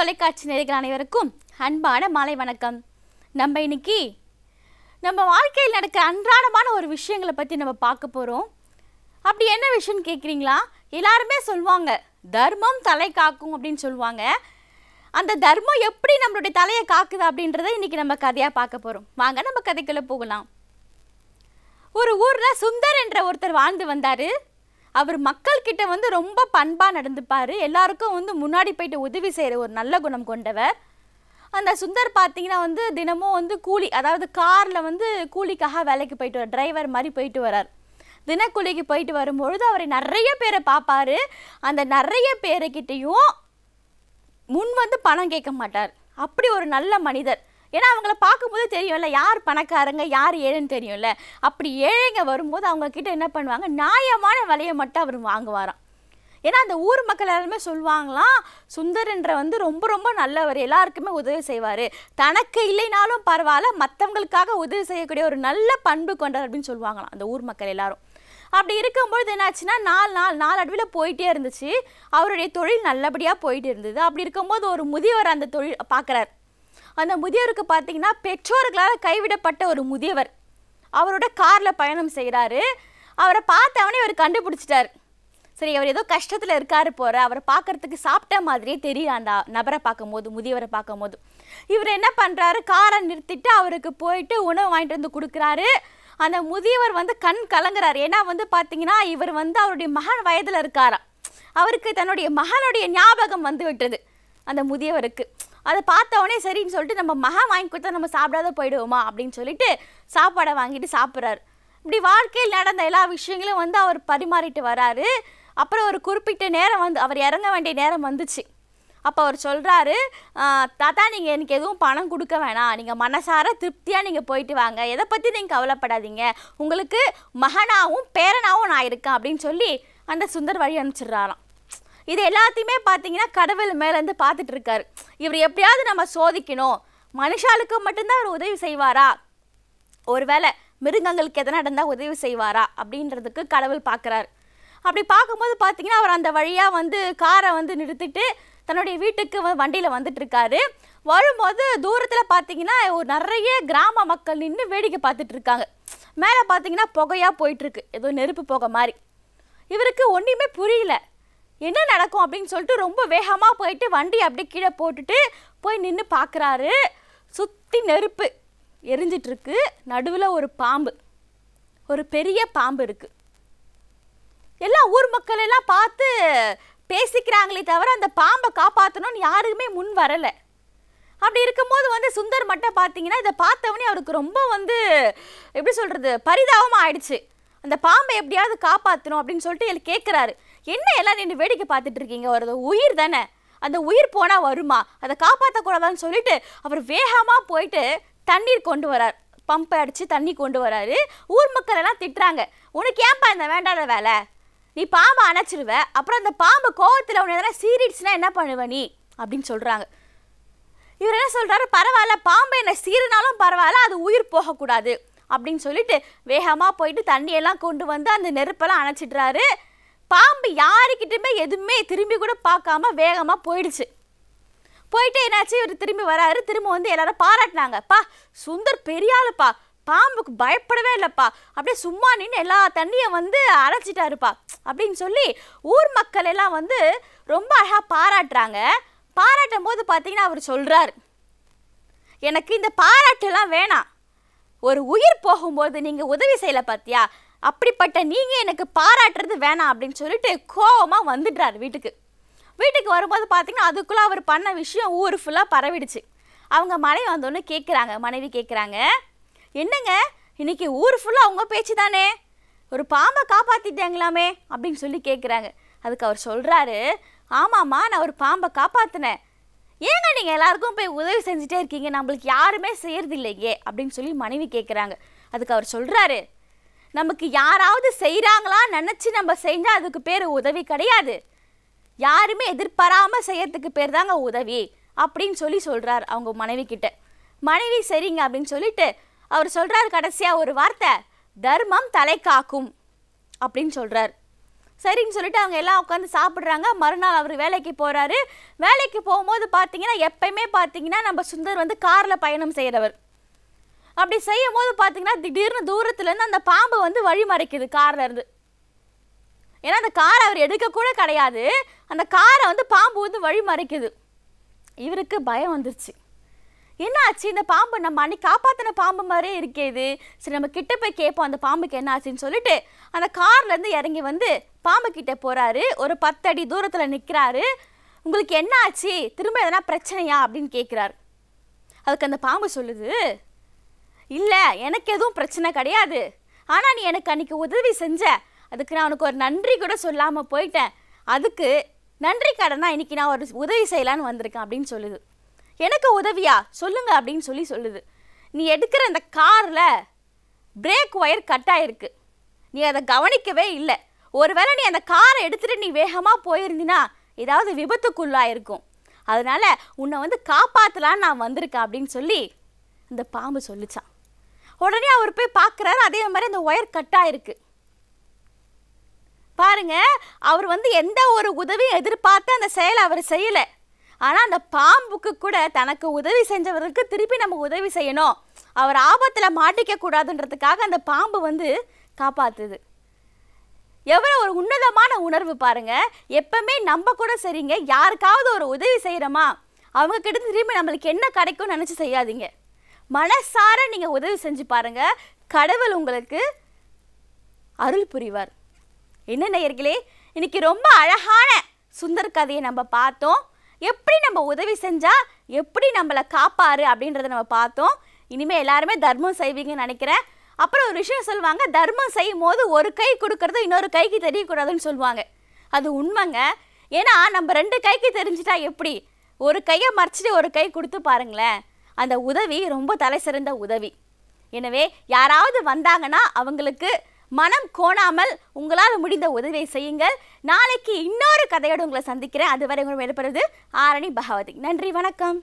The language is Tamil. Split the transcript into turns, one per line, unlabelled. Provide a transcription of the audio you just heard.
தொலைக்காட்சி நேர்கள் அனைவருக்கும் அன்பான மாலை வணக்கம் நம்ம இன்னைக்கு நம்ம வாழ்க்கையில் நடக்கிற அன்றாடமான ஒரு விஷயங்களை பற்றி நம்ம பார்க்க போகிறோம் அப்படி என்ன விஷயம்னு கேட்குறீங்களா எல்லாருமே சொல்லுவாங்க தர்மம் தலை காக்கும் அப்படின்னு சொல்லுவாங்க அந்த தர்மம் எப்படி நம்மளுடைய தலையை காக்குது அப்படின்றத இன்றைக்கி நம்ம கதையாக பார்க்க போகிறோம் வாங்க நம்ம கதைக்குள்ளே போகலாம் ஒரு ஊரில் சுந்தர் என்ற ஒருத்தர் வாழ்ந்து வந்தார் அவர் மக்கள் கிட்ட வந்து ரொம்ப பண்பாக நடந்துப்பார் எல்லாருக்கும் வந்து முன்னாடி போயிட்டு உதவி செய்கிற ஒரு நல்ல குணம் கொண்டவர் அந்த சுந்தர் பார்த்தீங்கன்னா வந்து தினமும் வந்து கூலி அதாவது காரில் வந்து கூலிக்காக வேலைக்கு போயிட்டு வர டிரைவர் மாதிரி போயிட்டு வரார் தினக்கூலிக்கு போயிட்டு வரும்பொழுது அவரை நிறைய பேரை பார்ப்பாரு அந்த நிறைய பேருக்கிட்டேயும் முன் வந்து பணம் கேட்க மாட்டார் அப்படி ஒரு நல்ல மனிதர் ஏன்னா அவங்கள பார்க்கும்போது தெரியும்ல யார் பணக்காரங்க யார் ஏழைன்னு தெரியும்ல அப்படி ஏழைங்க வரும்போது அவங்கக்கிட்ட என்ன பண்ணுவாங்க நியாயமான விலையை மட்டும் அவர் வாங்குவாராம் ஏன்னா அந்த ஊர் மக்கள் எல்லாருமே சொல்லுவாங்களாம் சுந்தரன்ற வந்து ரொம்ப ரொம்ப நல்லவர் எல்லாருக்குமே உதவி செய்வார் தனக்கு இல்லைனாலும் பரவாயில்ல மற்றவங்களுக்காக உதவி செய்யக்கூடிய ஒரு நல்ல பண்பு கொண்டவர் அப்படின்னு சொல்லுவாங்களாம் அந்த ஊர் மக்கள் எல்லாரும் அப்படி இருக்கும்பொழுது என்னாச்சுன்னா நாலு நாள் நாலு அடுவில் போயிட்டே இருந்துச்சு அவருடைய தொழில் நல்லபடியாக போயிட்டு இருந்தது அப்படி இருக்கும்போது ஒரு முதியவர் அந்த தொழில் பார்க்குறாரு அந்த முதியவருக்கு பார்த்தீங்கன்னா பெற்றோர்களால் கைவிடப்பட்ட ஒரு முதியவர் அவரோட காரில் பயணம் செய்கிறாரு அவரை பார்த்தவனே அவர் கண்டுபிடிச்சிட்டார் சரி அவர் ஏதோ கஷ்டத்தில் இருக்கார் போகிற அவரை பார்க்குறதுக்கு சாப்பிட்ட மாதிரியே தெரியல அந்த நபரை பார்க்கும்போது முதியவரை பார்க்கும்போது இவர் என்ன பண்ணுறாரு காரை நிறுத்திட்டு அவருக்கு போயிட்டு உணவு வாங்கிட்டு வந்து கொடுக்குறாரு அந்த முதியவர் வந்து கண் கலங்குறாரு ஏன்னா வந்து பார்த்தீங்கன்னா இவர் வந்து அவருடைய மகன் வயதில் இருக்காராம் அவருக்கு தன்னுடைய மகனுடைய ஞாபகம் வந்து விட்டுறது அந்த முதியவருக்கு அதை பார்த்த உடனே சரின்னு சொல்லிட்டு நம்ம மகா வாங்கி கொடுத்தா நம்ம சாப்பிடாத போயிடுவோமா அப்படின்னு சொல்லிட்டு சாப்பாடை வாங்கிட்டு சாப்பிட்றாரு இப்படி வாழ்க்கையில் நடந்த எல்லா விஷயங்களும் வந்து அவர் பரிமாறிட்டு வராரு அப்புறம் ஒரு குறிப்பிட்ட நேரம் வந்து அவர் இறங்க வேண்டிய நேரம் வந்துச்சு அப்போ அவர் சொல்கிறாரு தாத்தா நீங்கள் எனக்கு எதுவும் பணம் கொடுக்க வேணாம் நீங்கள் மனசார திருப்தியாக நீங்கள் போயிட்டு வாங்க எதை பற்றி நீங்கள் கவலைப்படாதீங்க உங்களுக்கு மகனாகவும் பேரனாகவும் நான் இருக்கேன் அப்படின்னு சொல்லி அந்த சுந்தர் வழி அனுப்பிச்சிடுறாராம் இது எல்லாத்தையுமே பார்த்தீங்கன்னா கடவுள் மேலேருந்து பார்த்துட்டு இருக்காரு இவர் எப்படியாவது நம்ம சோதிக்கணும் மனுஷாளுக்கு மட்டும்தான் அவர் உதவி செய்வாரா ஒருவேளை மிருகங்களுக்கு எதனா நடந்தால் உதவி செய்வாரா அப்படின்றதுக்கு கடவுள் பார்க்குறாரு அப்படி பார்க்கும்போது பார்த்தீங்கன்னா அவர் அந்த வழியாக வந்து காரை வந்து நிறுத்திட்டு தன்னுடைய வீட்டுக்கு வண்டியில் வந்துட்டுருக்காரு வரும்போது தூரத்தில் பார்த்தீங்கன்னா ஒரு நிறைய கிராம மக்கள் நின்று வேடிக்கை பார்த்துட்டு இருக்காங்க மேலே பார்த்தீங்கன்னா புகையாக போயிட்டுருக்கு ஏதோ நெருப்பு போக மாதிரி இவருக்கு ஒன்றுமே புரியல என்ன நடக்கும் அப்படின்னு சொல்லிட்டு ரொம்ப வேகமாக போயிட்டு வண்டி அப்படியே கீழே போட்டுட்டு போய் நின்று பார்க்குறாரு சுற்றி நெருப்பு எரிஞ்சிட்ருக்கு நடுவில் ஒரு பாம்பு ஒரு பெரிய பாம்பு இருக்குது எல்லா ஊர் மக்கள் எல்லாம் பார்த்து பேசிக்கிறாங்களே தவிர அந்த பாம்பை காப்பாற்றணும்னு யாருக்குமே முன் வரலை அப்படி இருக்கும்போது வந்து சுந்தர் மட்டும் பார்த்தீங்கன்னா இதை பார்த்தவனே அவருக்கு ரொம்ப வந்து எப்படி சொல்கிறது பரிதாபமாக ஆயிடுச்சு அந்த பாம்பை எப்படியாவது காப்பாற்றணும் அப்படின்னு சொல்லிட்டு கேட்குறாரு என்ன எல்லாம் நின்று வேடிக்கை பார்த்துட்டு இருக்கீங்க ஒரு உயிர் தானே அந்த உயிர் போனால் வருமா அதை காப்பாற்றக்கூடாதான்னு சொல்லிட்டு அவர் வேகமாக போயிட்டு தண்ணீர் கொண்டு வரார் பம்பை அடித்து தண்ணி கொண்டு வராரு ஊர் மக்கள் எல்லாம் திட்டுறாங்க உனக்கு ஏன்பா இந்த வேண்டாத வேலை நீ பாம்பை அணைச்சிருவ அப்புறம் அந்த பாம்பு கோவத்தில் உன்னை எதனா சீரிடுச்சுன்னா என்ன பண்ணுவ நீ அப்படின்னு சொல்கிறாங்க இவர் என்ன சொல்கிறாரு பரவாயில்ல பாம்பு என்ன சீருனாலும் பரவாயில்ல அது உயிர் போகக்கூடாது அப்படின்னு சொல்லிட்டு வேகமாக போயிட்டு தண்ணியெல்லாம் கொண்டு வந்து அந்த நெருப்பெல்லாம் அணைச்சிட்றாரு பாம்பு யாருக்கிட்டுமே எதுவுமே திரும்பி கூட பார்க்காம வேகமாக போயிடுச்சு போயிட்டு என்னாச்சு இவர் திரும்பி வராரு திரும்ப வந்து எல்லாரும் பாராட்டினாங்க பா சுந்தர் பெரிய ஆளுப்பா பாம்புக்கு பயப்படவே இல்லைப்பா அப்படியே சும்மா நின்று எல்லா தண்ணியும் வந்து அரைச்சிட்டாருப்பா அப்படின்னு சொல்லி ஊர் மக்கள் எல்லாம் வந்து ரொம்ப அழகாக பாராட்டுறாங்க பாராட்டும் போது பார்த்தீங்கன்னா அவர் சொல்கிறார் எனக்கு இந்த பாராட்டெல்லாம் வேணாம் ஒரு உயிர் போகும்போது நீங்கள் உதவி செய்யலை பார்த்தியா அப்படிப்பட்ட நீங்கள் எனக்கு பாராட்டுறது வேணாம் அப்படின்னு சொல்லிட்டு கோபமாக வந்துடுறாரு வீட்டுக்கு வீட்டுக்கு வரும்போது பார்த்திங்கன்னா அதுக்குள்ளே அவர் பண்ண விஷயம் ஊர் ஃபுல்லாக பரவிடுச்சு அவங்க மனைவி வந்தோன்னு கேட்குறாங்க மனைவி கேட்குறாங்க என்னங்க இன்றைக்கி ஊர் ஃபுல்லாக அவங்க பேச்சு தானே ஒரு பாம்பை காப்பாற்றிட்டாங்களாமே அப்படின்னு சொல்லி கேட்குறாங்க அதுக்கு அவர் சொல்கிறாரு ஆமாம்மா நான் ஒரு பாம்பை காப்பாற்றினேன் ஏங்க நீங்கள் எல்லாருக்கும் போய் உதவி செஞ்சுட்டே இருக்கீங்க நம்மளுக்கு யாருமே செய்யறது இல்லையே அப்படின்னு சொல்லி மனைவி கேட்குறாங்க அதுக்கு அவர் சொல்கிறாரு நமக்கு யாராவது செய்கிறாங்களா நினச்சி நம்ம செஞ்சால் அதுக்கு பேர் உதவி கிடையாது யாருமே எதிர்பாராமல் செய்யறதுக்கு பேர் தாங்க உதவி அப்படின்னு சொல்லி சொல்கிறார் அவங்க மனைவி கிட்ட மனைவி சரிங்க அப்படின்னு சொல்லிட்டு அவர் சொல்கிறார் கடைசியாக ஒரு வார்த்தை தர்மம் தலை காக்கும் அப்படின்னு சொல்கிறார் சரின்னு சொல்லிட்டு அவங்க எல்லாம் உட்காந்து சாப்பிட்றாங்க மறுநாள் அவர் வேலைக்கு போகிறாரு வேலைக்கு போகும்போது பார்த்தீங்கன்னா எப்பயுமே பார்த்தீங்கன்னா நம்ம சுந்தர் வந்து காரில் பயணம் செய்கிறவர் அப்படி செய்யும் போது பார்த்தீங்கன்னா திடீர்னு தூரத்துலேருந்து அந்த பாம்பு வந்து வழி மறைக்குது இருந்து ஏன்னா அந்த காரை அவர் எடுக்கக்கூட கிடையாது அந்த காரை வந்து பாம்பு வந்து வழி மறைக்குது இவருக்கு பயம் வந்துருச்சு என்னாச்சு இந்த பாம்பு நம்ம அன்னைக்கு காப்பாற்றின பாம்பு மாதிரியே இருக்கே இது சரி நம்ம கிட்ட போய் கேட்போம் அந்த பாம்புக்கு என்ன ஆச்சுன்னு சொல்லிட்டு அந்த கார்லேருந்து இறங்கி வந்து பாம்பு கிட்டே போகிறாரு ஒரு பத்தடி தூரத்தில் நிற்கிறாரு உங்களுக்கு என்ன ஆச்சு திரும்ப எதனா பிரச்சனையா அப்படின்னு கேட்குறாரு அதுக்கு அந்த பாம்பு சொல்லுது இல்லை எனக்கு எதுவும் பிரச்சனை கிடையாது ஆனால் நீ எனக்கு அன்றைக்கி உதவி செஞ்ச அதுக்கு நான் உனக்கு ஒரு நன்றி கூட சொல்லாமல் போயிட்டேன் அதுக்கு நன்றி கடனா இன்றைக்கி நான் ஒரு உதவி செய்யலான்னு வந்திருக்கேன் அப்படின்னு சொல்லுது எனக்கு உதவியா சொல்லுங்க அப்படின்னு சொல்லி சொல்லுது நீ எடுக்கிற அந்த காரில் பிரேக் ஒயர் கட் ஆகிருக்கு நீ அதை கவனிக்கவே இல்லை ஒருவேளை நீ அந்த காரை எடுத்துகிட்டு நீ வேகமாக போயிருந்தினா ஏதாவது விபத்துக்குள்ளாயிருக்கும் அதனால் உன்னை வந்து காப்பாற்றலான்னு நான் வந்திருக்கேன் அப்படின்னு சொல்லி இந்த பாம்பு சொல்லிச்சான் உடனே அவர் போய் பார்க்குறாரு அதே மாதிரி அந்த ஒயர் கட் ஆயிருக்கு பாருங்க அவர் வந்து எந்த ஒரு உதவியும் எதிர்பார்த்து அந்த செயலை அவர் செய்யலை ஆனால் அந்த பாம்புக்கு கூட தனக்கு உதவி செஞ்சவருக்கு திருப்பி நம்ம உதவி செய்யணும் அவர் ஆபத்தில் மாட்டிக்க கூடாதுன்றதுக்காக அந்த பாம்பு வந்து காப்பாத்துது எவ்வளோ ஒரு உன்னதமான உணர்வு பாருங்க எப்பவுமே நம்ம கூட சரிங்க யாருக்காவது ஒரு உதவி செய்கிறோமா அவங்க கிட்ட திரும்பி நம்மளுக்கு என்ன கிடைக்கும்னு நினச்சி செய்யாதீங்க மனசார நீங்கள் உதவி செஞ்சு பாருங்கள் கடவுள் உங்களுக்கு அருள் புரிவார் என்ன நேயர்களே இன்றைக்கி ரொம்ப அழகான சுந்தர் கதையை நம்ம பார்த்தோம் எப்படி நம்ம உதவி செஞ்சால் எப்படி நம்மளை காப்பாரு அப்படின்றத நம்ம பார்த்தோம் இனிமேல் எல்லாருமே தர்மம் செய்வீங்கன்னு நினைக்கிறேன் அப்புறம் ஒரு விஷயம் சொல்லுவாங்க தர்மம் செய்யும் போது ஒரு கை கொடுக்கறது இன்னொரு கைக்கு தெரியக்கூடாதுன்னு சொல்லுவாங்க அது உண்மைங்க ஏன்னா நம்ம ரெண்டு கைக்கு தெரிஞ்சிட்டா எப்படி ஒரு கையை மறைச்சிட்டு ஒரு கை கொடுத்து பாருங்களேன் அந்த உதவி ரொம்ப தலை சிறந்த உதவி எனவே யாராவது வந்தாங்கன்னா அவங்களுக்கு மனம் கோணாமல் உங்களால் முடிந்த உதவியை செய்யுங்கள் நாளைக்கு இன்னொரு கதையோடு உங்களை சந்திக்கிறேன் அதுவரை உங்களை வெளிப்படுறது ஆரணி பகவதி நன்றி வணக்கம்